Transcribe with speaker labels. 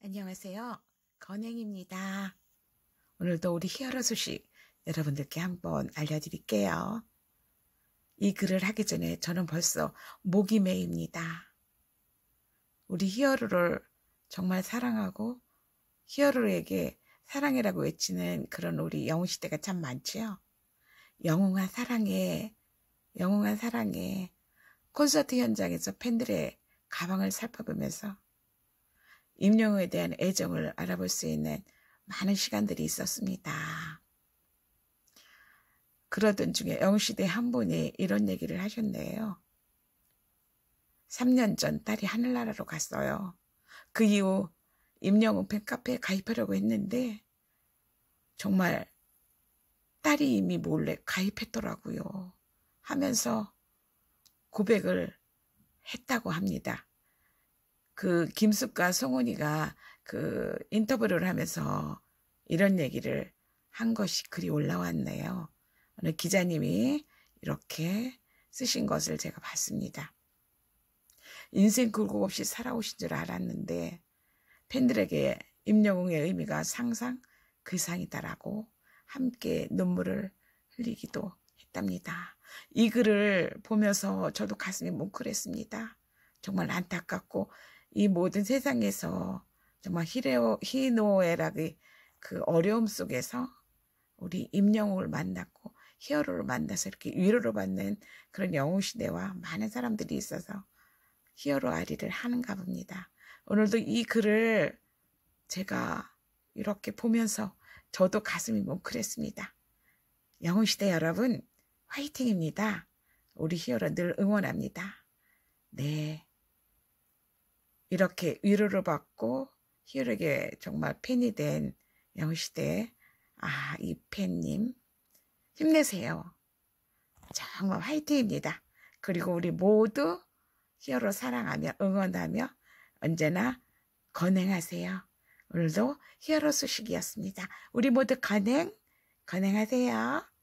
Speaker 1: 안녕하세요. 건행입니다. 오늘도 우리 히어로 소식 여러분들께 한번 알려드릴게요. 이 글을 하기 전에 저는 벌써 목이 메입니다. 우리 히어로를 정말 사랑하고 히어로에게 사랑이라고 외치는 그런 우리 영웅시대가 참 많지요. 영웅아 사랑해, 영웅아 사랑해. 콘서트 현장에서 팬들의 가방을 살펴보면서 임영웅에 대한 애정을 알아볼 수 있는 많은 시간들이 있었습니다. 그러던 중에 영시대 한 분이 이런 얘기를 하셨네요. 3년 전 딸이 하늘나라로 갔어요. 그 이후 임영웅 팬카페에 가입하려고 했는데 정말 딸이 이미 몰래 가입했더라고요. 하면서 고백을 했다고 합니다. 그 김숙과 송은이가 그 인터뷰를 하면서 이런 얘기를 한 것이 글이 올라왔네요. 오늘 기자님이 이렇게 쓰신 것을 제가 봤습니다. 인생 굴곡 없이 살아오신 줄 알았는데 팬들에게 임영웅의 의미가 상상 그상이다라고 함께 눈물을 흘리기도 했답니다. 이 글을 보면서 저도 가슴이 뭉클했습니다. 정말 안타깝고 이 모든 세상에서 정말 히레오, 히노에라기그 어려움 속에서 우리 임영웅을 만났고 히어로를 만나서 이렇게 위로를 받는 그런 영웅 시대와 많은 사람들이 있어서 히어로 아리를 하는가 봅니다. 오늘도 이 글을 제가 이렇게 보면서 저도 가슴이 뭉클했습니다. 영웅 시대 여러분 화이팅입니다. 우리 히어로 늘 응원합니다. 네. 이렇게 위로를 받고 희열에게 정말 팬이 된 영시대 아, 이 팬님 힘내세요. 정말 화이팅입니다. 그리고 우리 모두 히어로 사랑하며 응원하며 언제나 건행하세요. 오늘도 히어로 소식이었습니다. 우리 모두 건행, 건행하세요.